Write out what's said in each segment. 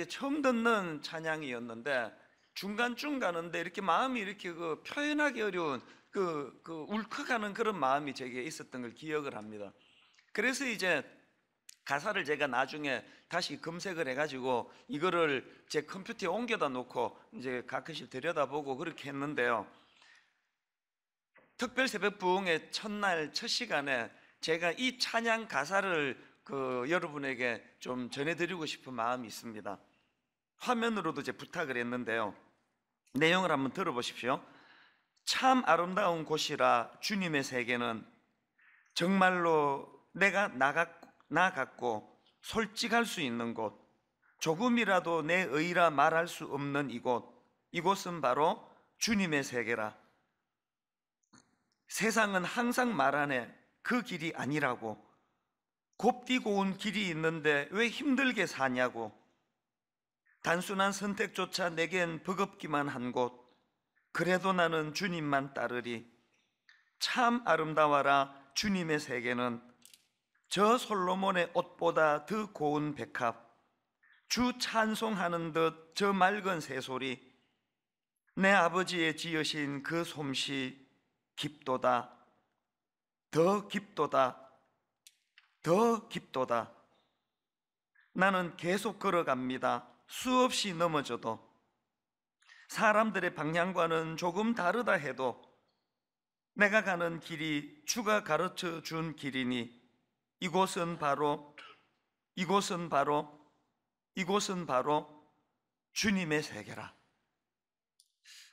이제 처음 듣는 찬양이었는데 중간 중간인데 이렇게 마음이 이렇게 그 표현하기 어려운 그, 그 울컥하는 그런 마음이 제게 있었던 걸 기억을 합니다. 그래서 이제 가사를 제가 나중에 다시 검색을 해가지고 이거를 제 컴퓨터에 옮겨다 놓고 이제 가끔씩 들여다보고 그렇게 했는데요. 특별 새벽 부흥의 첫날 첫 시간에 제가 이 찬양 가사를 그 여러분에게 좀 전해드리고 싶은 마음이 있습니다. 화면으로도 제 부탁을 했는데요. 내용을 한번 들어보십시오. 참 아름다운 곳이라 주님의 세계는 정말로 내가 나갔, 나갔고 솔직할 수 있는 곳, 조금이라도 내 의라 말할 수 없는 이곳, 이곳은 바로 주님의 세계라. 세상은 항상 말하네. 그 길이 아니라고. 곱디고운 길이 있는데 왜 힘들게 사냐고. 단순한 선택조차 내겐 버겁기만 한 곳, 그래도 나는 주님만 따르리. 참 아름다워라 주님의 세계는 저 솔로몬의 옷보다 더 고운 백합, 주 찬송하는 듯 저 맑은 새소리, 내 아버지의 지으신 그 솜씨 깊도다, 더 깊도다, 더 깊도다. 나는 계속 걸어갑니다. 수없이 넘어져도 사람들의 방향과는 조금 다르다 해도 내가 가는 길이 주가 가르쳐 준 길이니 이곳은 바로 이곳은 바로 이곳은 바로 주님의 세계라.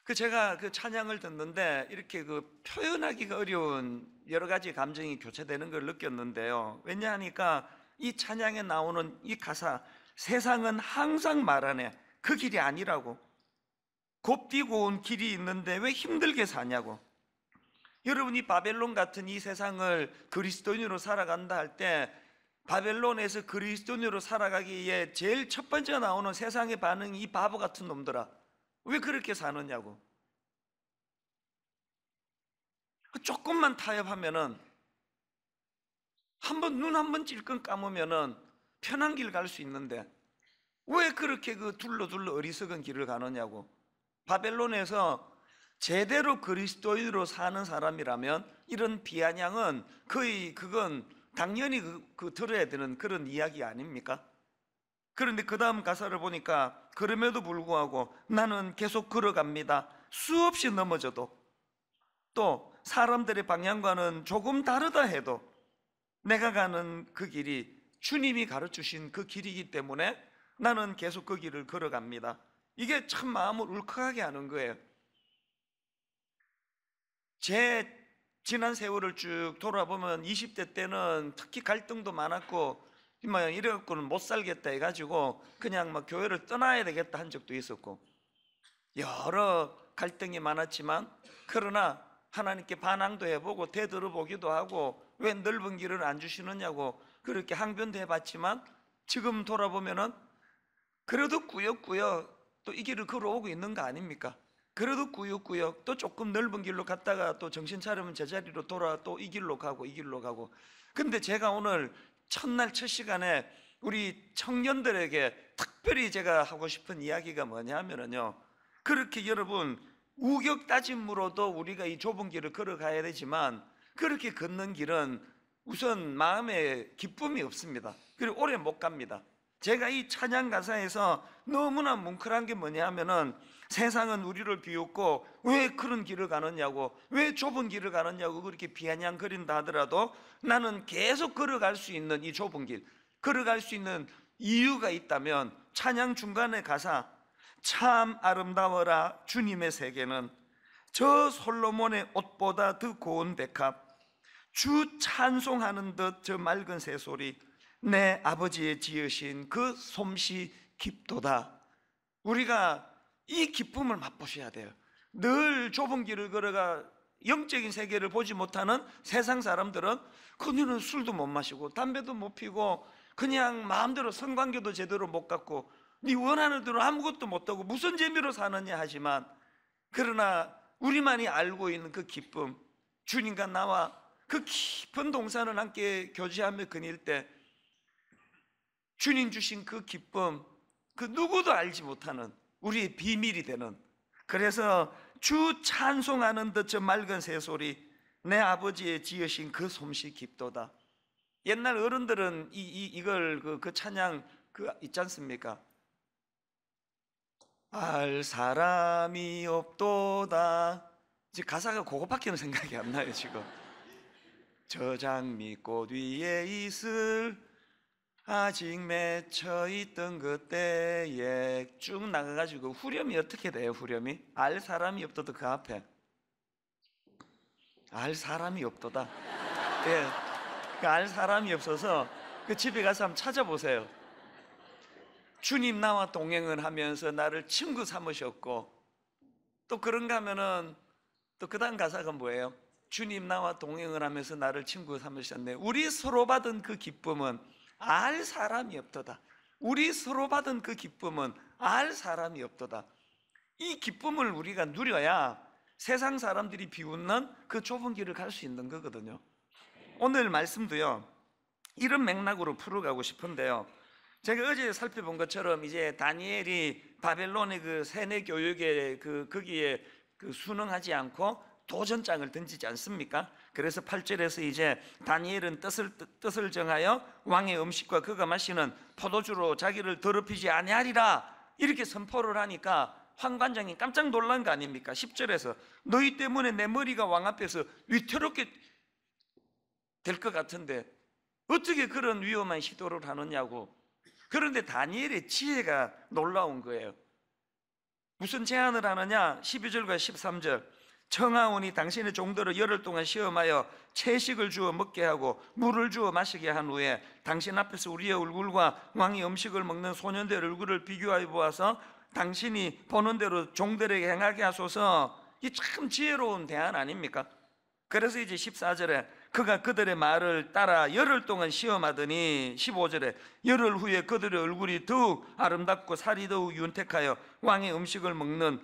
그 제가 그 찬양을 듣는데 이렇게 그 표현하기가 어려운 여러 가지 감정이 교체되는 걸 느꼈는데요. 왜냐하니까 이 찬양에 나오는 이 가사 세상은 항상 말하네. 그 길이 아니라고. 곱디고 온 길이 있는데 왜 힘들게 사냐고. 여러분이 바벨론 같은 이 세상을 그리스도인으로 살아간다 할 때 바벨론에서 그리스도인으로 살아가기에 제일 첫 번째 나오는 세상의 반응이 이 바보 같은 놈들아. 왜 그렇게 사느냐고. 그 조금만 타협하면은 한 번 눈 한 번 찔끔 감으면은 편한 길 갈 수 있는데 왜 그렇게 그 둘러둘러 어리석은 길을 가느냐고 바벨론에서 제대로 그리스도인으로 사는 사람이라면 이런 비아냥은 거의 그건 당연히 그, 그 들어야 되는 그런 이야기 아닙니까? 그런데 그 다음 가사를 보니까 그럼에도 불구하고 나는 계속 걸어갑니다. 수없이 넘어져도 또 사람들의 방향과는 조금 다르다 해도 내가 가는 그 길이 주님이 가르치신 그 길이기 때문에 나는 계속 그 길을 걸어갑니다. 이게 참 마음을 울컥하게 하는 거예요. 제 지난 세월을 쭉 돌아보면 20대 때는 특히 갈등도 많았고 뭐 이래갖고는 못 살겠다 해가지고 그냥 막 교회를 떠나야 되겠다 한 적도 있었고 여러 갈등이 많았지만 그러나 하나님께 반항도 해보고 되들어보기도 하고 왜 넓은 길을 안 주시느냐고 그렇게 항변도 해봤지만 지금 돌아보면은 그래도 꾸역꾸역 또 이 길을 걸어오고 있는 거 아닙니까? 그래도 꾸역꾸역 또 조금 넓은 길로 갔다가 또 정신 차리면 제자리로 돌아 또 이 길로 가고 이 길로 가고 근데 제가 오늘 첫날 첫 시간에 우리 청년들에게 특별히 제가 하고 싶은 이야기가 뭐냐면은요 그렇게 여러분 우격 다짐으로도 우리가 이 좁은 길을 걸어가야 되지만 그렇게 걷는 길은 우선 마음에 기쁨이 없습니다. 그리고 오래 못 갑니다. 제가 이 찬양 가사에서 너무나 뭉클한 게 뭐냐 하면은 세상은 우리를 비웃고 왜 그런 길을 가느냐고 왜 좁은 길을 가느냐고 그렇게 비아냥거린다 하더라도 나는 계속 걸어갈 수 있는 이 좁은 길 걸어갈 수 있는 이유가 있다면 찬양 중간의 가사 참 아름다워라 주님의 세계는 저 솔로몬의 옷보다 더 고운 백합 주 찬송하는 듯 저 맑은 새소리 내 아버지의 지으신 그 솜씨 깊도다 우리가 이 기쁨을 맛보셔야 돼요 늘 좁은 길을 걸어가 영적인 세계를 보지 못하는 세상 사람들은 그녀는 술도 못 마시고 담배도 못 피고 그냥 마음대로 성관계도 제대로 못 갖고 네 원하는 대로 아무것도 못하고 무슨 재미로 사느냐 하지만 그러나 우리만이 알고 있는 그 기쁨 주님과 나와 그 깊은 동산을 함께 교제하며 그닐때 주님 주신 그 기쁨 그 누구도 알지 못하는 우리의 비밀이 되는 그래서 주 찬송하는 듯 저 맑은 새소리 내 아버지의 지으신 그 솜씨 깊도다 옛날 어른들은 이, 이, 이걸 그, 그 찬양 그 있지 않습니까? 알 사람이 없도다 지금 가사가 그것밖에 생각이 안 나요 지금 저 장미꽃 위에 있을 아직 맺혀 있던 그때에 쭉 나가가지고 후렴이 어떻게 돼요? 후렴이 알 사람이 없도그 앞에 알 사람이 없도다. 예, 그알 그러니까 사람이 없어서 그 집에 가서 한번 찾아보세요. 주님 나와 동행을 하면서 나를 친구 삼으셨고 또 그런가 하면은 또 그다음 가사가 뭐예요? 주님 나와 동행을 하면서 나를 친구 삼으셨네. 우리 서로 받은 그 기쁨은 알 사람이 없도다. 우리 서로 받은 그 기쁨은 알 사람이 없도다. 이 기쁨을 우리가 누려야 세상 사람들이 비웃는 그 좁은 길을 갈 수 있는 거거든요. 오늘 말씀도요. 이런 맥락으로 풀어가고 싶은데요. 제가 어제 살펴본 것처럼 이제 다니엘이 바벨론의 그 세뇌 교육에 그 거기에 그 순응하지 않고 도전장을 던지지 않습니까? 그래서 8절에서 이제 다니엘은 뜻을 뜻을 정하여 왕의 음식과 그가 마시는 포도주로 자기를 더럽히지 아니하리라 이렇게 선포를 하니까 황관장이 깜짝 놀란 거 아닙니까? 10절에서 너희 때문에 내 머리가 왕 앞에서 위태롭게 될 것 같은데 어떻게 그런 위험한 시도를 하느냐고 그런데 다니엘의 지혜가 놀라운 거예요 무슨 제안을 하느냐? 12절과 13절 청하오니 당신의 종들을 열흘 동안 시험하여 채식을 주어 먹게 하고 물을 주어 마시게 한 후에 당신 앞에서 우리의 얼굴과 왕이 음식을 먹는 소년들의 얼굴을 비교하여 보아서 당신이 보는 대로 종들에게 행하게 하소서 이 참 지혜로운 대안 아닙니까? 그래서 이제 14절에 그가 그들의 말을 따라 열흘 동안 시험하더니 15절에 열흘 후에 그들의 얼굴이 더욱 아름답고 살이 더욱 윤택하여 왕의 음식을 먹는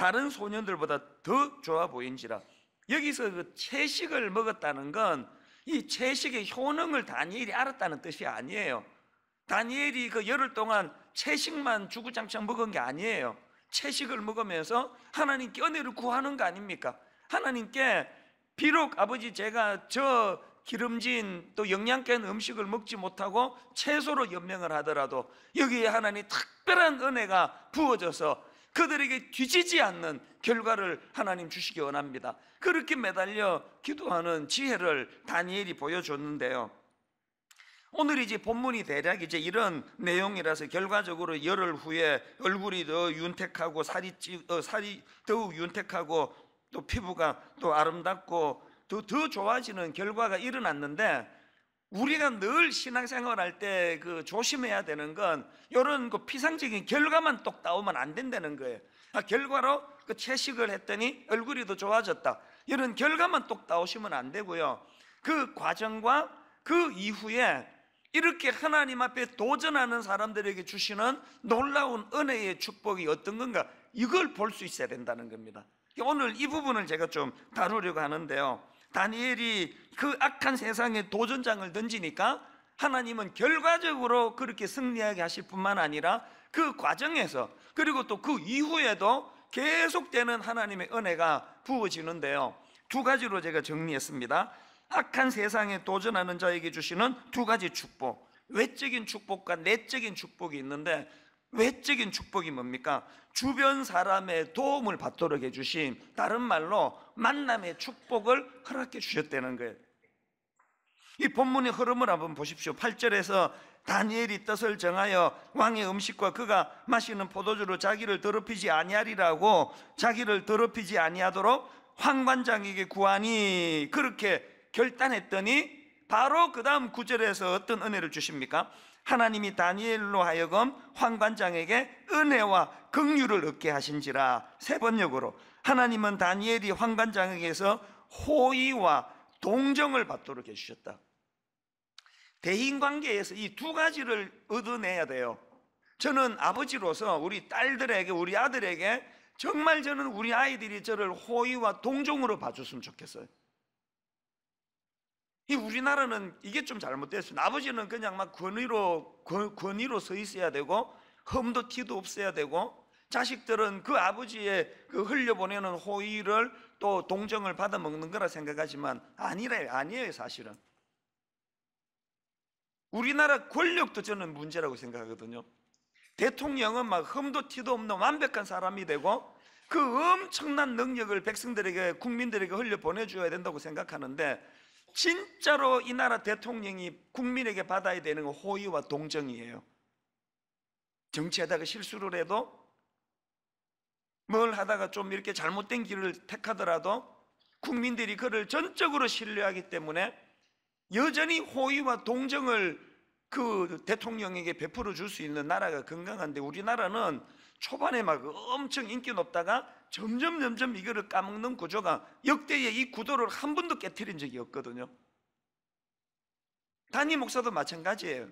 다른 소년들보다 더 좋아 보인지라 여기서 그 채식을 먹었다는 건 이 채식의 효능을 다니엘이 알았다는 뜻이 아니에요 다니엘이 그 열흘 동안 채식만 주구장창 먹은 게 아니에요 채식을 먹으면서 하나님께 은혜를 구하는 거 아닙니까? 하나님께 비록 아버지 제가 저 기름진 또 영양 깬 음식을 먹지 못하고 채소로 연명을 하더라도 여기에 하나님 특별한 은혜가 부어져서 그들에게 뒤지지 않는 결과를 하나님 주시기 원합니다. 그렇게 매달려 기도하는 지혜를 다니엘이 보여줬는데요. 오늘 이제 본문이 대략 이제 이런 내용이라서 결과적으로 열흘 후에 얼굴이 더 윤택하고 살이 찌, 어, 살이 더욱 윤택하고 또 피부가 또 아름답고 더, 더 좋아지는 결과가 일어났는데 우리는 늘 신앙생활 할때 그 조심해야 되는 건 이런 그 피상적인 결과만 똑 따오면 안 된다는 거예요. 아, 결과로 그 채식을 했더니 얼굴이 더 좋아졌다. 이런 결과만 똑 따오시면 안 되고요. 그 과정과 그 이후에 이렇게 하나님 앞에 도전하는 사람들에게 주시는 놀라운 은혜의 축복이 어떤 건가 이걸 볼 수 있어야 된다는 겁니다. 오늘 이 부분을 제가 좀 다루려고 하는데요. 다니엘이 그 악한 세상에 도전장을 던지니까 하나님은 결과적으로 그렇게 승리하게 하실 뿐만 아니라 그 과정에서 그리고 또 그 이후에도 계속되는 하나님의 은혜가 부어지는데요. 두 가지로 제가 정리했습니다. 악한 세상에 도전하는 자에게 주시는 두 가지 축복. 외적인 축복과 내적인 축복이 있는데 외적인 축복이 뭡니까? 주변 사람의 도움을 받도록 해주신 다른 말로 만남의 축복을 허락해 주셨다는 거예요 이 본문의 흐름을 한번 보십시오 8절에서 다니엘이 뜻을 정하여 왕의 음식과 그가 마시는 포도주로 자기를 더럽히지 아니하리라고 자기를 더럽히지 아니하도록 황관장에게 구하니 그렇게 결단했더니 바로 그 다음 구절에서 어떤 은혜를 주십니까? 하나님이 다니엘로 하여금 황관장에게 은혜와 긍휼을 얻게 하신지라 세 번역으로 하나님은 다니엘이 황관장에게서 호의와 동정을 받도록 해주셨다 대인관계에서 이 두 가지를 얻어내야 돼요 저는 아버지로서 우리 딸들에게 우리 아들에게 정말 저는 우리 아이들이 저를 호의와 동정으로 봐줬으면 좋겠어요 이 우리나라는 이게 좀잘못됐습니 아버지는 그냥 막 권위로 권, 위로서 있어야 되고 흠도 티도 없어야 되고 자식들은 그 아버지의 그 흘려보내는 호의를 또 동정을 받아 먹는 거라 생각하지만 아니래 아니에요 사실은. 우리나라 권력도 저는 문제라고 생각하거든요. 대통령은 막 흠도 티도 없는 완벽한 사람이 되고 그 엄청난 능력을 백성들에게 국민들에게 흘려 보내줘야 된다고 생각하는데 진짜로 이 나라 대통령이 국민에게 받아야 되는 건 호의와 동정이에요. 정치하다가 실수를 해도 뭘 하다가 좀 이렇게 잘못된 길을 택하더라도 국민들이 그를 전적으로 신뢰하기 때문에 여전히 호의와 동정을 그 대통령에게 베풀어 줄 수 있는 나라가 건강한데 우리나라는 초반에 막 엄청 인기 높다가 점점 점점 이거를 까먹는 구조가 역대의 이 구도를 한 번도 깨뜨린 적이 없거든요. 단니 목사도 마찬가지예요.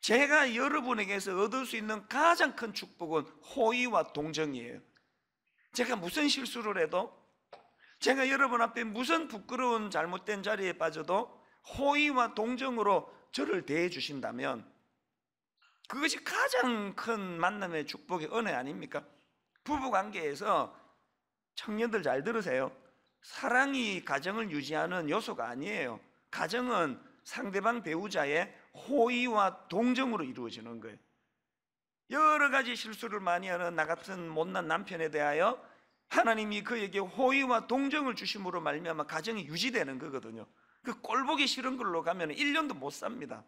제가 여러분에게서 얻을 수 있는 가장 큰 축복은 호의와 동정이에요. 제가 무슨 실수를 해도 제가 여러분 앞에 무슨 부끄러운 잘못된 자리에 빠져도 호의와 동정으로 저를 대해 주신다면 그것이 가장 큰 만남의 축복의 은혜 아닙니까? 부부 관계에서 청년들 잘 들으세요. 사랑이 가정을 유지하는 요소가 아니에요. 가정은 상대방 배우자의 호의와 동정으로 이루어지는 거예요. 여러 가지 실수를 많이 하는 나 같은 못난 남편에 대하여 하나님이 그에게 호의와 동정을 주심으로 말미암아 가정이 유지되는 거거든요. 그 꼴보기 싫은 걸로 가면 1년도 못 삽니다.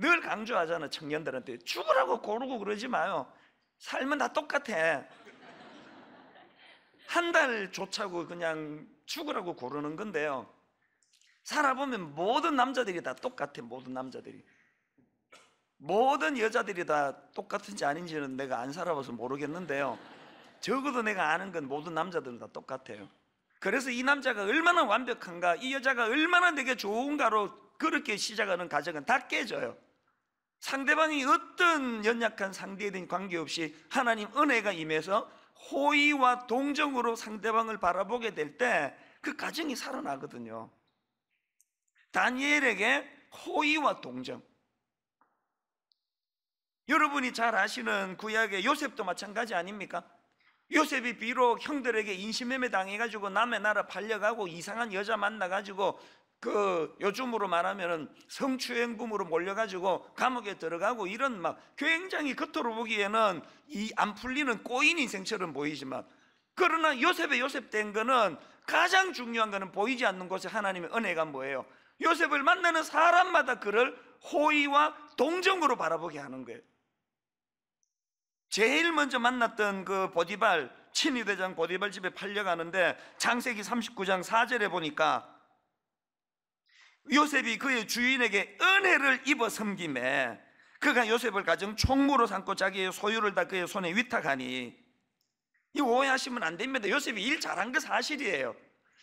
늘 강조하잖아 청년들한테 죽으라고 고르고 그러지 마요 삶은 다 똑같아 한 달 조차고 그냥 죽으라고 고르는 건데요 살아보면 모든 남자들이 다 똑같아 모든 남자들이 모든 여자들이 다 똑같은지 아닌지는 내가 안 살아봐서 모르겠는데요 적어도 내가 아는 건 모든 남자들은 다 똑같아요 그래서 이 남자가 얼마나 완벽한가 이 여자가 얼마나 내게 좋은가로 그렇게 시작하는 가정은 다 깨져요 상대방이 어떤 연약한 상대이든 관계없이 하나님 은혜가 임해서 호의와 동정으로 상대방을 바라보게 될 때 그 가정이 살아나거든요. 다니엘에게 호의와 동정. 여러분이 잘 아시는 구약의 요셉도 마찬가지 아닙니까? 요셉이 비록 형들에게 인신매매 당해가지고 남의 나라 팔려가고 이상한 여자 만나가지고 그 요즘으로 말하면은 성추행범으로 몰려가지고 감옥에 들어가고 이런 막 굉장히 겉으로 보기에는 이 안 풀리는 꼬인 인생처럼 보이지만 그러나 요셉의 요셉 된 거는 가장 중요한 거는 보이지 않는 곳에 하나님의 은혜가 뭐예요? 요셉을 만나는 사람마다 그를 호의와 동정으로 바라보게 하는 거예요. 제일 먼저 만났던 그 보디발 친위대장 보디발 집에 팔려가는데 창세기 39장 4절에 보니까 요셉이 그의 주인에게 은혜를 입어 섬김에 그가 요셉을 가정 총무로 삼고 자기의 소유를 다 그의 손에 위탁하니 이 오해하시면 안 됩니다. 요셉이 일 잘한 거 사실이에요.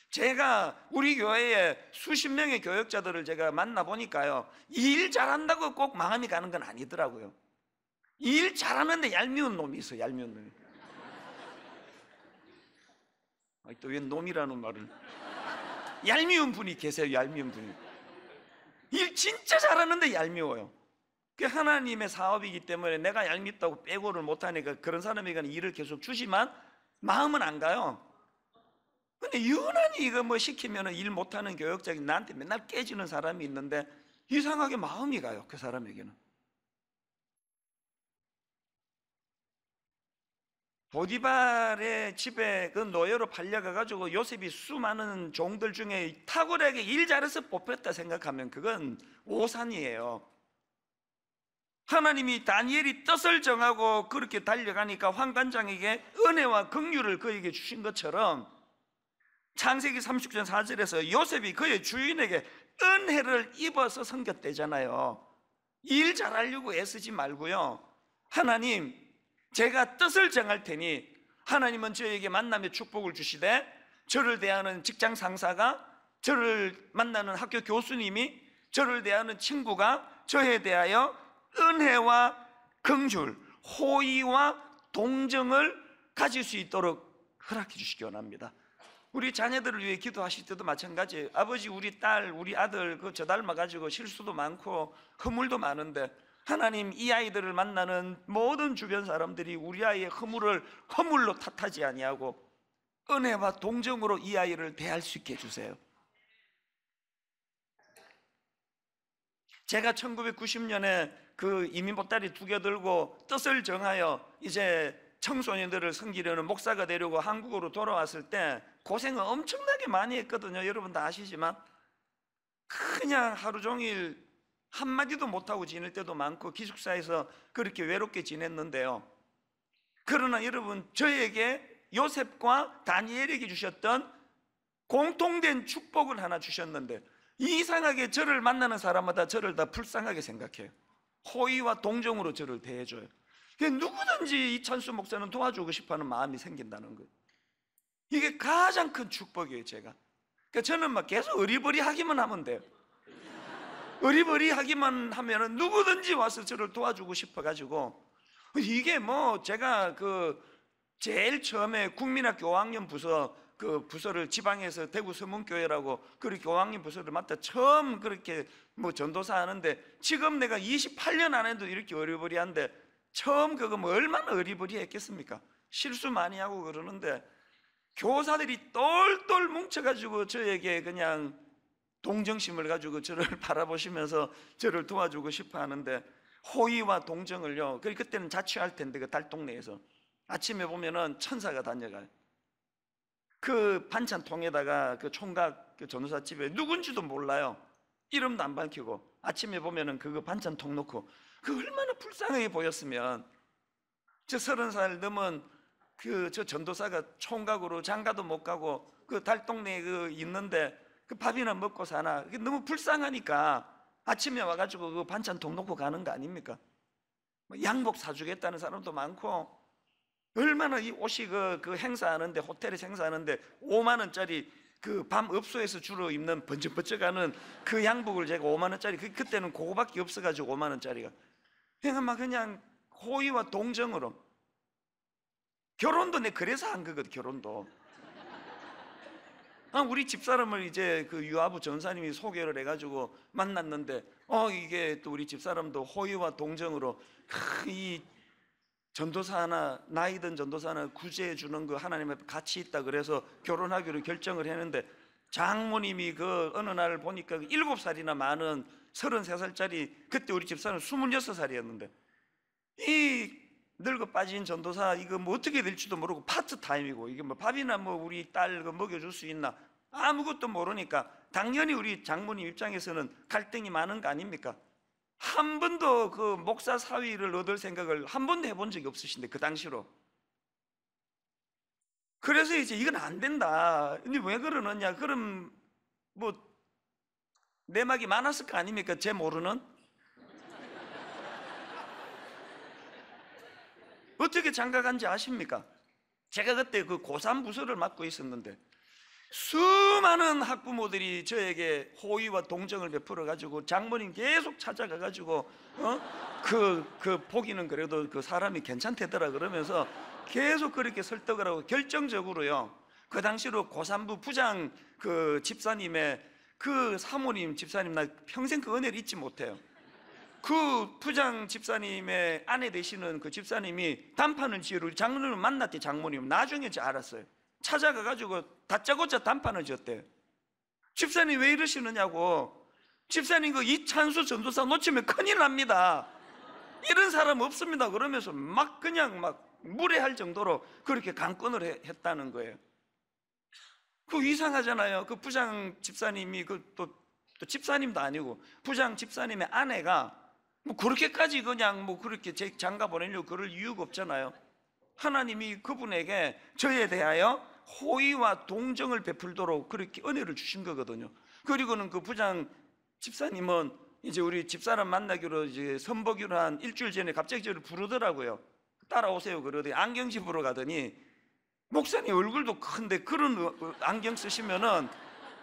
제가 우리 교회에 수십 명의 교역자들을 제가 만나 보니까요. 일 잘한다고 꼭 마음이 가는 건 아니더라고요. 일 잘하는데 얄미운 놈이 있어, 얄미운 놈이. 또왜 놈이라는 말을. 얄미운 분이 계세요, 얄미운 분이. 일 진짜 잘하는데 얄미워요. 그 하나님의 사업이기 때문에 내가 얄밉다고 빼고를 못하니까 그런 사람에게 일을 계속 주지만 마음은 안 가요. 근데 유난히 이거 뭐 시키면 일 못하는 교역자인 나한테 맨날 깨지는 사람이 있는데 이상하게 마음이 가요. 그 사람에게는. 보디발의 집에 그 노예로 팔려가가지고 요셉이 수많은 종들 중에 탁월하게 일 잘해서 뽑혔다 생각하면 그건 오산이에요. 하나님이 다니엘이 뜻을 정하고 그렇게 달려가니까 황관장에게 은혜와 긍휼을 그에게 주신 것처럼 창세기 30장 4절에서 요셉이 그의 주인에게 은혜를 입어서 섬겼대잖아요. 일 잘하려고 애쓰지 말고요. 하나님 제가 뜻을 정할 테니 하나님은 저에게 만남의 축복을 주시되 저를 대하는 직장 상사가 저를 만나는 학교 교수님이 저를 대하는 친구가 저에 대하여 은혜와 긍휼, 호의와 동정을 가질 수 있도록 허락해 주시기 원합니다. 우리 자녀들을 위해 기도하실 때도 마찬가지예요. 아버지, 우리 딸, 우리 아들 그 저 닮아가지고 실수도 많고 허물도 많은데 하나님 이 아이들을 만나는 모든 주변 사람들이 우리 아이의 허물을 허물로 탓하지 아니하고 은혜와 동정으로 이 아이를 대할 수 있게 해주세요 제가 1990년에 그 이민 보따리 두 개 들고 뜻을 정하여 이제 청소년들을 섬기려는 목사가 되려고 한국으로 돌아왔을 때 고생을 엄청나게 많이 했거든요 여러분 다 아시지만 그냥 하루 종일 한마디도 못하고 지낼 때도 많고 기숙사에서 그렇게 외롭게 지냈는데요. 그러나 여러분, 저에게 요셉과 다니엘에게 주셨던 공통된 축복을 하나 주셨는데 이상하게 저를 만나는 사람마다 저를 다 불쌍하게 생각해요. 호의와 동정으로 저를 대해줘요. 누구든지 이찬수 목사는 도와주고 싶어하는 마음이 생긴다는 거예요. 이게 가장 큰 축복이에요, 제가. 그러니까 저는 막 계속 어리버리하기만 하면 돼요. 의리버리하기만 하면은 누구든지 와서 저를 도와주고 싶어가지고 이게 뭐 제가 그 제일 처음에 국민학교 5학년 부서 그 부서를 지방에서 대구 서문교회라고 그리 교학년 부서를 맡아 처음 그렇게 뭐 전도사 하는데 지금 내가 28년 안에도 이렇게 어리버리한데 처음 그거 뭐 얼마나 어리버리했겠습니까? 실수 많이 하고 그러는데 교사들이 똘똘 뭉쳐가지고 저에게 그냥 동정심을 가지고 저를 바라보시면서 저를 도와주고 싶어 하는데 호의와 동정을요. 그때는 자취할 텐데 그 달동네에서 아침에 보면은 천사가 다녀가요. 그 반찬통에다가 그 총각 그 전우사 집에 누군지도 몰라요. 이름도 안 밝히고 아침에 보면은 그거 반찬통 놓고 그 얼마나 불쌍하게 보였으면 저 서른 살 넘은 그 저 전도사가 총각으로 장가도 못 가고 그 달동네에 그 있는데 그 밥이나 먹고 사나 너무 불쌍하니까 아침에 와가지고 그 반찬통 놓고 가는 거 아닙니까? 뭐 양복 사주겠다는 사람도 많고 얼마나 이 옷이 그, 그 행사하는데 호텔에 행사하는데 5만 원짜리 그 밤 업소에서 주로 입는 번쩍번쩍하는 그 양복을 제가 5만 원짜리 그, 그때는 그거밖에 없어가지고 5만 원짜리가 그냥 막 그냥 호의와 동정으로 결혼도 내 그래서 한 거거든 결혼도 아, 우리 집사람을 이제 그 유아부 전사님이 소개를 해가지고 만났는데 어 이게 또 우리 집사람도 호의와 동정으로 이 전도사 하나 나이든 전도사 하나 구제해 주는 그 하나님 앞에 가치 있다 그래서 결혼하기로 결정을 했는데 장모님이 그 어느 날 보니까 그 일곱 살이나 많은 서른 살짜리 그때 우리 집사는 2 6 살이었는데 이 늙어 빠진 전도사 이거 뭐 어떻게 될지도 모르고 파트타임이고 이게 뭐 밥이나 뭐 우리 딸 그 먹여줄 수 있나 아무것도 모르니까 당연히 우리 장모님 입장에서는 갈등이 많은 거 아닙니까? 한 번도 그 목사 사위를 얻을 생각을 한 번도 해본 적이 없으신데 그 당시로 그래서 이제 이건 안 된다 근데 왜 그러느냐 그럼 뭐 내막이 많았을 거 아닙니까? 제 모르는 어떻게 장가 간지 아십니까? 제가 그때 그 고3 부서를 맡고 있었는데 수많은 학부모들이 저에게 호의와 동정을 베풀어 가지고 장모님 계속 찾아가 가지고 어그그 그 포기는 그래도 그 사람이 괜찮대더라 그러면서 계속 그렇게 설득을 하고 결정적으로요 그 당시로 고산부 부장 그 집사님의 그 사모님 집사님 나 평생 그 은혜를 잊지 못해요 그 부장 집사님의 아내 되시는 그 집사님이 단판을 지으러 장로님을 만났대 장모님 나중에 알았어요 찾아가가지고 다짜고짜 단판을 지었대. 요 집사님 왜 이러시느냐고. 집사님 그 이찬수 전도사 놓치면 큰일 납니다. 이런 사람 없습니다. 그러면서 막 그냥 막 무례할 정도로 그렇게 강권을 해, 했다는 거예요. 그 이상하잖아요. 그 부장 집사님이 그또 또 집사님도 아니고 부장 집사님의 아내가 뭐 그렇게까지 그냥 뭐 그렇게 장가 보내려고 그럴 이유가 없잖아요. 하나님이 그분에게 저에 대하여 호의와 동정을 베풀도록 그렇게 은혜를 주신 거거든요. 그리고는 그 부장 집사님은 이제 우리 집사람 만나기로 이제 선보기로 한 일주일 전에 갑자기 저를 부르더라고요. 따라오세요. 그러더니 안경집으로 가더니 목사님 얼굴도 큰데 그런 어, 어, 안경 쓰시면은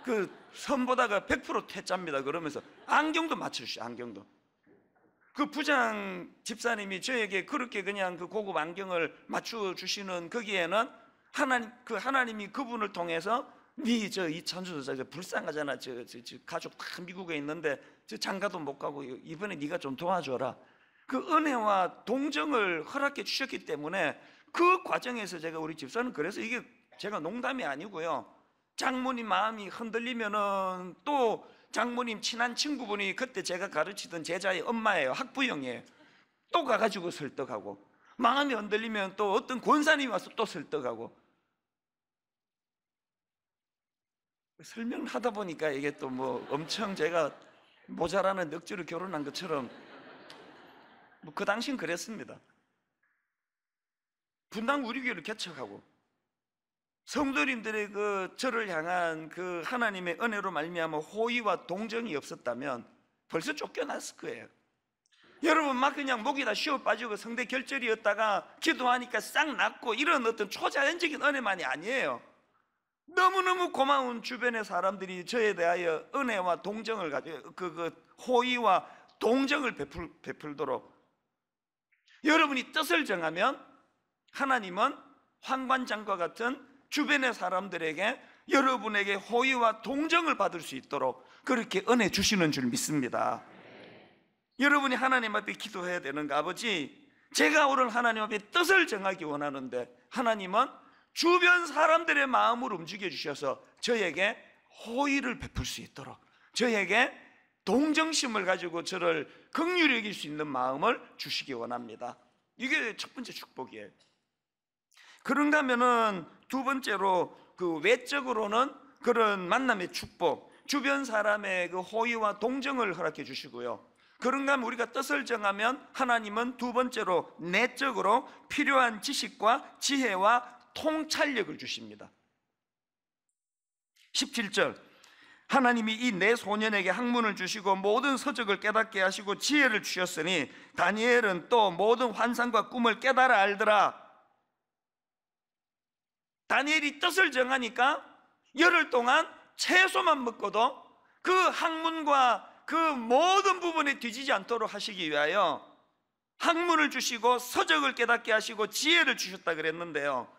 그 선보다가 100% 퇴짜입니다. 그러면서 안경도 맞춰주시 안경도. 그 부장 집사님이 저에게 그렇게 그냥 그 고급 안경을 맞춰주시는 거기에는 하나님 그 하나님이 그분을 통해서 네저이 천주교사 저 불쌍하잖아 저, 저, 저 가족 다 미국에 있는데 저 장가도 못 가고 이번에 네가 좀 도와줘라 그 은혜와 동정을 허락해 주셨기 때문에 그 과정에서 제가 우리 집사는 그래서 이게 제가 농담이 아니고요 장모님 마음이 흔들리면은 또 장모님 친한 친구분이 그때 제가 가르치던 제자의 엄마예요 학부형이에요 또 가가지고 설득하고 마음이 흔들리면 또 어떤 권사님 와서 또 설득하고 설명하다 보니까 이게 또 뭐 엄청 제가 모자라는 넉지로 결혼한 것처럼 뭐그 당시엔 그랬습니다. 분당 우리 교를 개척하고 성도님들의 그 저를 향한 그 하나님의 은혜로 말미암아 호의와 동정이 없었다면 벌써 쫓겨났을 거예요. 여러분 막 그냥 목이 다 쉬어 빠지고 성대 결절이었다가 기도하니까 싹 낫고 이런 어떤 초자연적인 은혜만이 아니에요. 너무너무 고마운 주변의 사람들이 저에 대하여 은혜와 동정을 가지 그, 그 호의와 동정을 베풀, 베풀도록 여러분이 뜻을 정하면 하나님은 황관장과 같은 주변의 사람들에게 여러분에게 호의와 동정을 받을 수 있도록 그렇게 은혜 주시는 줄 믿습니다 여러분이 하나님 앞에 기도해야 되는 가 아버지 제가 오늘 하나님 앞에 뜻을 정하기 원하는데 하나님은 주변 사람들의 마음을 움직여 주셔서 저에게 호의를 베풀 수 있도록 저에게 동정심을 가지고 저를 극률히 이길수 있는 마음을 주시기 원합니다. 이게 첫 번째 축복이에요. 그런가 하면두 번째로 그 외적으로는 그런 만남의 축복, 주변 사람의 그 호의와 동정을 허락해 주시고요. 그런가 하면 우리가 뜻을 정하면 하나님은 두 번째로 내적으로 필요한 지식과 지혜와 통찰력을 주십니다. 17절 하나님이 이네 소년에게 학문을 주시고 모든 서적을 깨닫게 하시고 지혜를 주셨으니 다니엘은 또 모든 환상과 꿈을 깨달아 알더라. 다니엘이 뜻을 정하니까 열흘 동안 채소만 먹고도 그 학문과 그 모든 부분에 뒤지지 않도록 하시기 위하여 학문을 주시고 서적을 깨닫게 하시고 지혜를 주셨다 그랬는데요.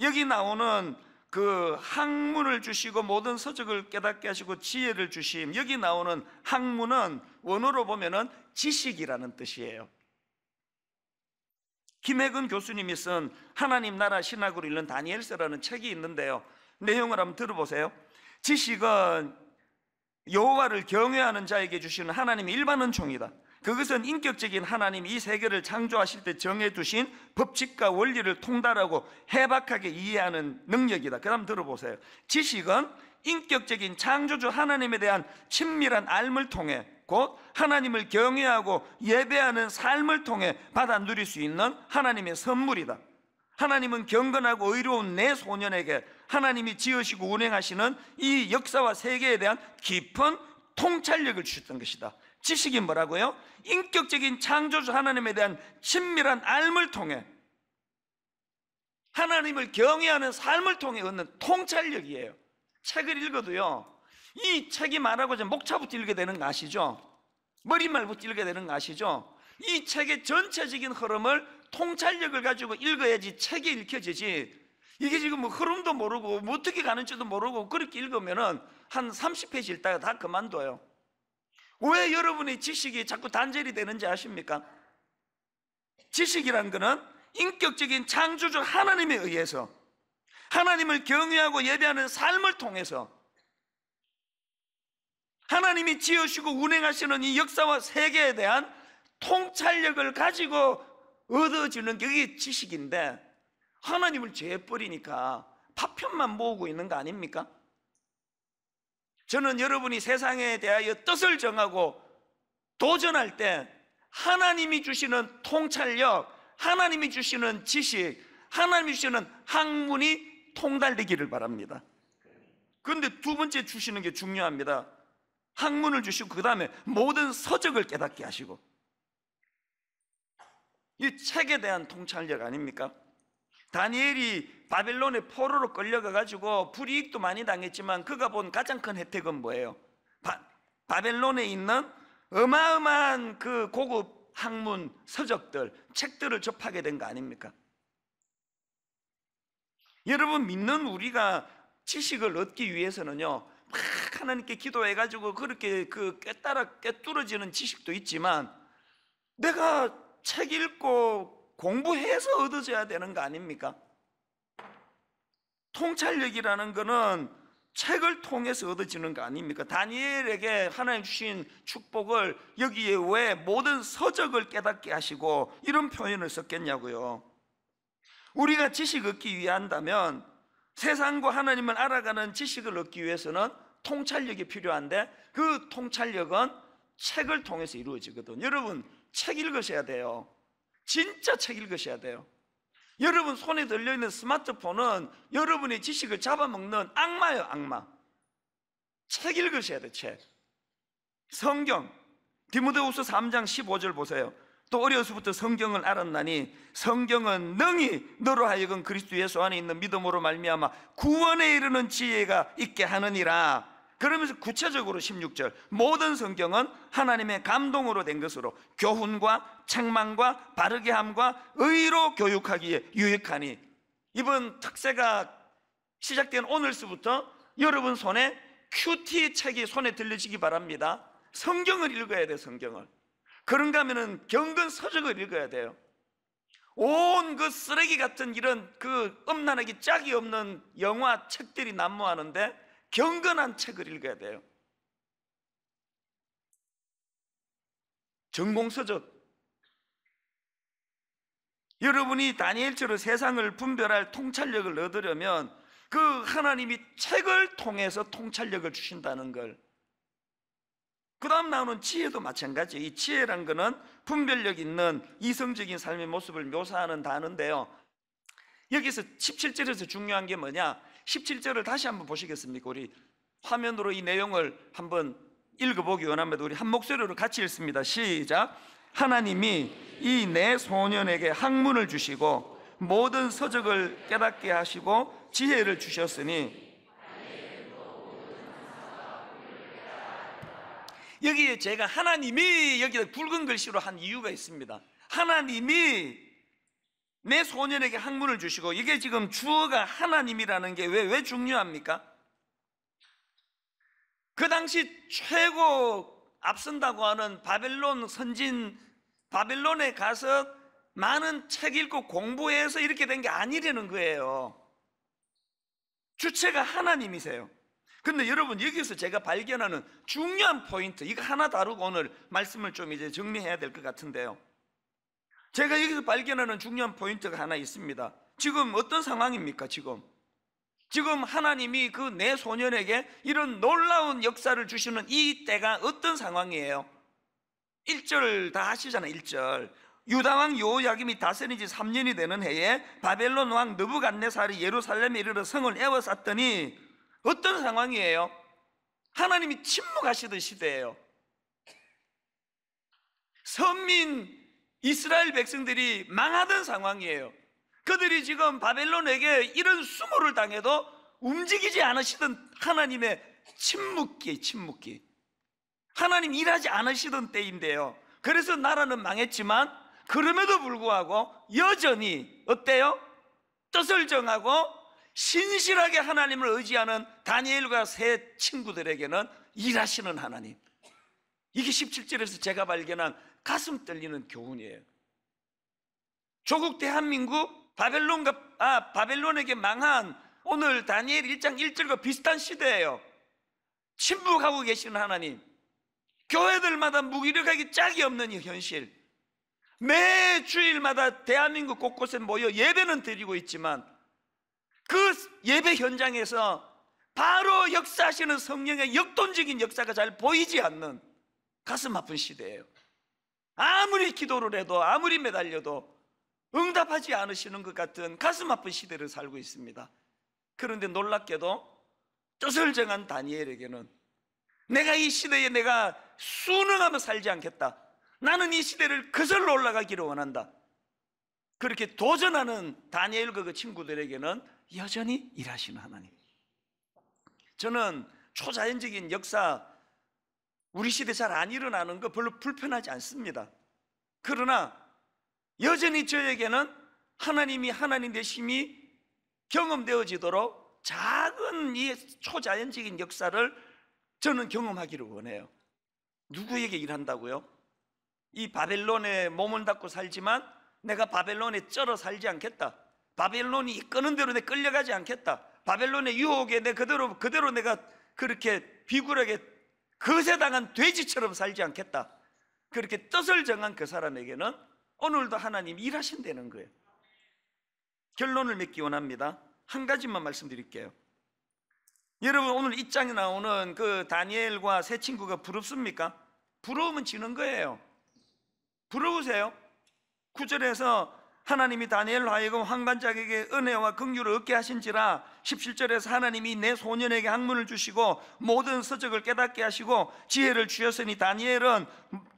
여기 나오는 그 학문을 주시고 모든 서적을 깨닫게 하시고 지혜를 주심 여기 나오는 학문은 원어로 보면은 지식이라는 뜻이에요. 김혜근 교수님이 쓴 하나님 나라 신학으로 읽는 다니엘서라는 책이 있는데요. 내용을 한번 들어보세요. 지식은 여호와를 경외하는 자에게 주시는 하나님의 일반 은총이다. 그것은 인격적인 하나님 이 세계를 창조하실 때 정해두신 법칙과 원리를 통달하고 해박하게 이해하는 능력이다 그 다음 들어보세요 지식은 인격적인 창조주 하나님에 대한 친밀한 알을 통해 곧 하나님을 경외하고 예배하는 삶을 통해 받아 누릴 수 있는 하나님의 선물이다 하나님은 경건하고 의로운 내 소년에게 하나님이 지으시고 운행하시는 이 역사와 세계에 대한 깊은 통찰력을 주셨던 것이다 지식이 뭐라고요? 인격적인 창조주 하나님에 대한 친밀한 알을 통해 하나님을 경외하는 삶을 통해 얻는 통찰력이에요. 책을 읽어도요. 이 책이 말하고자 목차부터 읽게 되는 거 아시죠? 머리말부터 읽게 되는 거 아시죠? 이 책의 전체적인 흐름을 통찰력을 가지고 읽어야지 책이 읽혀지지. 이게 지금 뭐 흐름도 모르고 뭐 어떻게 가는지도 모르고 그렇게 읽으면한 30페이지 읽다가 다 그만둬요. 왜 여러분의 지식이 자꾸 단절이 되는지 아십니까? 지식이란 것은 인격적인 창조주 하나님에 의해서 하나님을 경외하고 예배하는 삶을 통해서 하나님이 지으시고 운행하시는 이 역사와 세계에 대한 통찰력을 가지고 얻어지는 게 지식인데 하나님을 죄 버리니까 파편만 모으고 있는 거 아닙니까? 저는 여러분이 세상에 대하여 뜻을 정하고 도전할 때 하나님이 주시는 통찰력, 하나님이 주시는 지식, 하나님이 주시는 학문이 통달되기를 바랍니다. 그런데 두 번째 주시는 게 중요합니다. 학문을 주시고 그 다음에 모든 서적을 깨닫게 하시고 이 책에 대한 통찰력 아닙니까? 다니엘이 바벨론의 포로로 끌려가 가지고 불이익도 많이 당했지만 그가 본 가장 큰 혜택은 뭐예요? 바, 벨론에 있는 어마어마한 그 고급 학문, 서적들, 책들을 접하게 된 거 아닙니까? 여러분 믿는 우리가 지식을 얻기 위해서는요 막 하나님께 기도해 가지고 그렇게 그 꿰따라 꿰뚫어지는 지식도 있지만 내가 책 읽고 공부해서 얻어져야 되는 거 아닙니까? 통찰력이라는 것은 책을 통해서 얻어지는 거 아닙니까? 다니엘에게 하나님 주신 축복을 여기에 왜 모든 서적을 깨닫게 하시고 이런 표현을 썼겠냐고요. 우리가 지식 얻기 위 한다면 세상과 하나님을 알아가는 지식을 얻기 위해서는 통찰력이 필요한데 그 통찰력은 책을 통해서 이루어지거든. 여러분, 책 읽으셔야 돼요. 진짜 책 읽으셔야 돼요. 여러분 손에 들려있는 스마트폰은 여러분의 지식을 잡아먹는 악마예요 악마 책 읽으셔야 돼책 성경 디모데후서 3장 15절 보세요 또 어려서부터 성경을 알았나니 성경은 능히 너로 하여금 그리스도 예수 안에 있는 믿음으로 말미암아 구원에 이르는 지혜가 있게 하느니라 그러면서 구체적으로 16절 모든 성경은 하나님의 감동으로 된 것으로 교훈과 책망과 바르게 함과 의로 교육하기에 유익하니 이번 특세가 시작된 오늘서부터 여러분 손에 큐티 책이 손에 들리시기 바랍니다 성경을 읽어야 돼 성경을 그런가 하면 경건서적을 읽어야 돼요 온 그 쓰레기 같은 이런 그 음란하기 짝이 없는 영화 책들이 난무하는데 경건한 책을 읽어야 돼요. 전공서적. 여러분이 다니엘처럼 세상을 분별할 통찰력을 얻으려면 그 하나님이 책을 통해서 통찰력을 주신다는 걸. 그 다음 나오는 지혜도 마찬가지예요. 이 지혜란 거는 분별력 있는 이성적인 삶의 모습을 묘사하는 단어인데요. 여기서 17절에서 중요한 게 뭐냐? 17절을 다시 한번 보시겠습니까? 우리 화면으로 이 내용을 한번 읽어보기 원합니다. 우리 한 목소리로 같이 읽습니다. 시작. 하나님이 이 내 소년에게 학문을 주시고 모든 서적을 깨닫게 하시고 지혜를 주셨으니 여기에 제가 하나님이 여기다 붉은 글씨로 한 이유가 있습니다. 하나님이 내 소년에게 학문을 주시고 이게 지금 주어가 하나님이라는 게 왜왜 왜 중요합니까? 그 당시 최고 앞선다고 하는 바벨론 선진 바벨론에 가서 많은 책 읽고 공부해서 이렇게 된 게 아니라는 거예요. 주체가 하나님이세요. 근데 여러분 여기서 제가 발견하는 중요한 포인트 이거 하나 다루고 오늘 말씀을 좀 이제 정리해야 될 것 같은데요. 제가 여기서 발견하는 중요한 포인트가 하나 있습니다. 지금 어떤 상황입니까? 지금 지금 하나님이 그 내 소년에게 이런 놀라운 역사를 주시는 이 때가 어떤 상황이에요? 1절다 하시잖아, 1절. 유다왕 요야김이 다스린 지 3년이 되는 해에 바벨론 왕 느부갓네살이 예루살렘에 이르러 성을 에워쌌더니 어떤 상황이에요? 하나님이 침묵하시던 시대예요. 선민 이스라엘 백성들이 망하던 상황이에요. 그들이 지금 바벨론에게 이런 수모를 당해도 움직이지 않으시던 하나님의 침묵기, 침묵기. 하나님 일하지 않으시던 때인데요. 그래서 나라는 망했지만 그럼에도 불구하고 여전히 어때요? 뜻을 정하고 신실하게 하나님을 의지하는 다니엘과 세 친구들에게는 일하시는 하나님. 이게 17절에서 제가 발견한 가슴 떨리는 교훈이에요. 조국 대한민국 바벨론과 아 바벨론에게 망한 오늘 다니엘 1장 1절과 비슷한 시대예요. 침묵하고 계시는 하나님. 교회들마다 무기력하기 짝이 없는 이 현실. 매 주일마다 대한민국 곳곳에 모여 예배는 드리고 있지만 그 예배 현장에서 바로 역사하시는 성령의 역동적인 역사가 잘 보이지 않는 가슴 아픈 시대예요. 아무리 기도를 해도 아무리 매달려도 응답하지 않으시는 것 같은 가슴 아픈 시대를 살고 있습니다. 그런데 놀랍게도 쪼설정한 다니엘에게는 내가 이 시대에 내가 순응하며 살지 않겠다. 나는 이 시대를 그절로 올라가기를 원한다. 그렇게 도전하는 다니엘과 그 친구들에게는 여전히 일하시는 하나님. 저는 초자연적인 역사 우리 시대 잘 안 일어나는 거 별로 불편하지 않습니다. 그러나 여전히 저에게는 하나님이 하나님 되심이 경험되어지도록 작은 이 초자연적인 역사를 저는 경험하기를 원해요. 누구에게 일한다고요? 이 바벨론에 몸을 닫고 살지만 내가 바벨론에 쩔어 살지 않겠다. 바벨론이 이끄는 대로 내 끌려가지 않겠다. 바벨론의 유혹에 내 그대로 그대로 내가 그렇게 비굴하게 그세 당한 돼지처럼 살지 않겠다. 그렇게 뜻을 정한 그 사람에게는 오늘도 하나님 일하신다는 거예요. 결론을 맺기 원합니다. 한 가지만 말씀드릴게요. 여러분 오늘 이 장에 나오는 그 다니엘과 새 친구가 부럽습니까? 부러우면 지는 거예요. 부러우세요? 구절에서 하나님이 다니엘로 하여금 황관짝에게 은혜와 긍휼을 얻게 하신지라 17절에서 하나님이 내 소년에게 학문을 주시고 모든 서적을 깨닫게 하시고 지혜를 주셨으니 다니엘은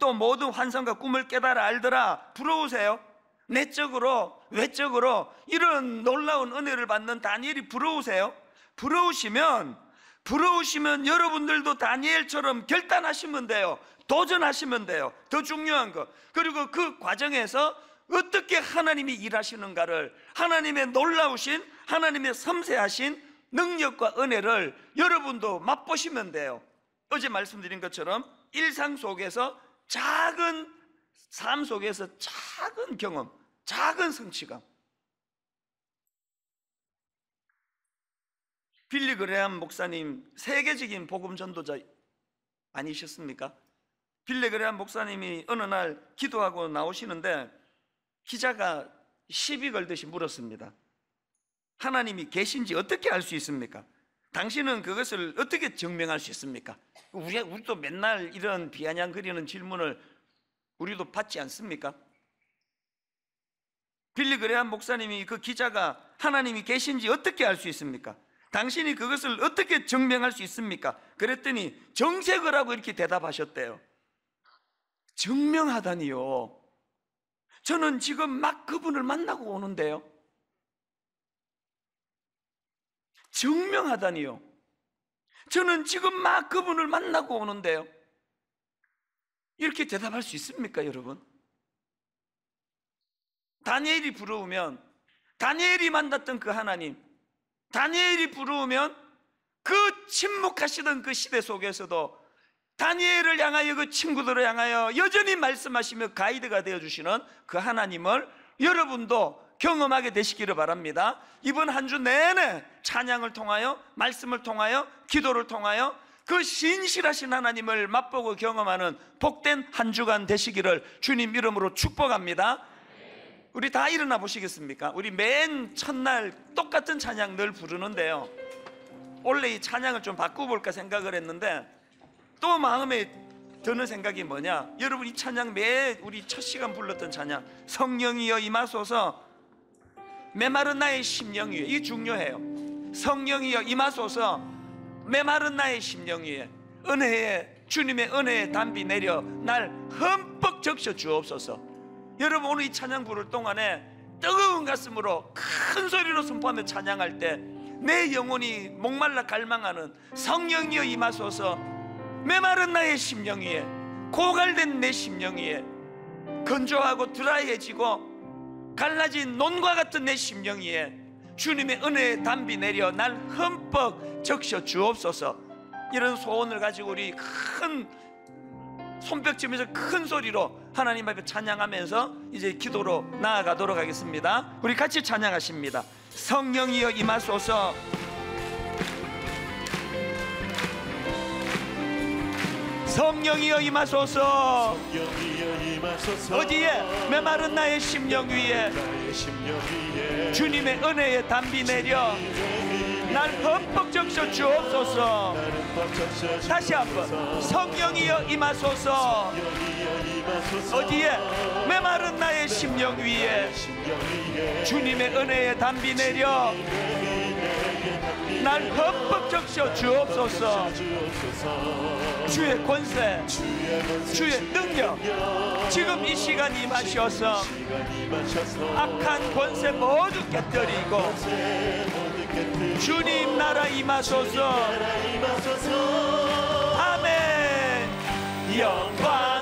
또 모든 환상과 꿈을 깨달아 알더라 부러우세요? 내적으로 외적으로 이런 놀라운 은혜를 받는 다니엘이 부러우세요? 부러우시면 부러우시면 여러분들도 다니엘처럼 결단하시면 돼요 도전하시면 돼요 더 중요한 거 그리고 그 과정에서 어떻게 하나님이 일하시는가를 하나님의 놀라우신 하나님의 섬세하신 능력과 은혜를 여러분도 맛보시면 돼요. 어제 말씀드린 것처럼 일상 속에서 작은 삶 속에서 작은 경험, 작은 성취감. 빌리 그레암 목사님 세계적인 복음 전도자 아니셨습니까? 빌리 그레암 목사님이 어느 날 기도하고 나오시는데 기자가 시비 걸듯이 물었습니다. 하나님이 계신지 어떻게 알 수 있습니까? 당신은 그것을 어떻게 정명할 수 있습니까? 우리, 우리도 맨날 이런 비아냥거리는 질문을 우리도 받지 않습니까? 빌리 그레한 목사님이 그 기자가 하나님이 계신지 어떻게 알 수 있습니까? 당신이 그것을 어떻게 증명할 수 있습니까? 그랬더니 정색을 하고 이렇게 대답하셨대요. 증명하다니요. 저는 지금 막 그분을 만나고 오는데요. 증명하다니요. 저는 지금 막 그분을 만나고 오는데요. 이렇게 대답할 수 있습니까, 여러분? 다니엘이 부러우면 다니엘이 만났던 그 하나님, 다니엘이 부러우면 그 침묵하시던 그 시대 속에서도 다니엘을 향하여 그 친구들을 향하여 여전히 말씀하시며 가이드가 되어 주시는 그 하나님을 여러분도 경험하게 되시기를 바랍니다. 이번 한 주 내내 찬양을 통하여 말씀을 통하여 기도를 통하여 그 신실하신 하나님을 맛보고 경험하는 복된 한 주간 되시기를 주님 이름으로 축복합니다. 우리 다 일어나 보시겠습니까? 우리 맨 첫날 똑같은 찬양 늘 부르는데요. 원래 이 찬양을 좀 바꿔볼까 생각을 했는데 또 마음에 드는 생각이 뭐냐? 여러분 이 찬양 매 우리 첫 시간 불렀던 찬양 성령이여 임하소서 메마른 나의 심령 위 이게 중요해요. 성령이여 임하소서 메마른 나의 심령 위 은혜의 주님의 은혜의 담비 내려 날 흠뻑 적셔 주옵소서. 여러분 오늘 이 찬양 부를 동안에 뜨거운 가슴으로 큰 소리로 선포하며 찬양할 때 내 영혼이 목말라 갈망하는 성령이여 임하소서 메마른 나의 심령 위에 고갈된 내 심령 위에 건조하고 드라이해지고 갈라진 논과 같은 내 심령 위에 주님의 은혜의 담비 내려 날 흠뻑 적셔 주옵소서 이런 소원을 가지고 우리 큰 손뼉치면서 큰 소리로 하나님 앞에 찬양하면서 이제 기도로 나아가도록 하겠습니다 우리 같이 찬양하십니다 성령이여 임하소서 성령이여 임하소서 어디에 메마른 나의 심령 위에 주님의 은혜에 담비 내려 날 흠뻑 정셔 주옵소서 다시 한번 성령이여 임하소서 어디에 메마른 나의 심령 위에 주님의 은혜에 담비 내려 날 범벅 적셔 주옵소서 주의 권세 주의 능력 지금 이 시간 임하셔서 악한 권세 모두 깨뜨리고 주님 나라 임하소서 아멘 영광